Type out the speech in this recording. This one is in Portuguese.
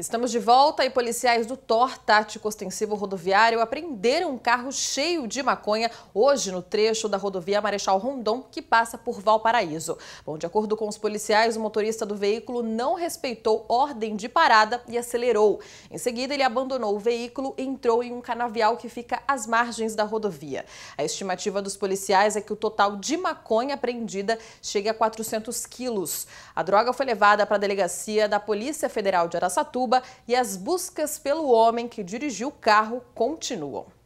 Estamos de volta e policiais do TOR, Tático Ostensivo Rodoviário, apreenderam um carro cheio de maconha hoje no trecho da rodovia Marechal Rondon, que passa por Valparaíso. Bom, de acordo com os policiais, o motorista do veículo não respeitou ordem de parada e acelerou. Em seguida, ele abandonou o veículo e entrou em um canavial que fica às margens da rodovia. A estimativa dos policiais é que o total de maconha apreendida chegue a 400 quilos. A droga foi levada para a delegacia da Polícia Federal de Araçatuba, e as buscas pelo homem que dirigiu o carro continuam.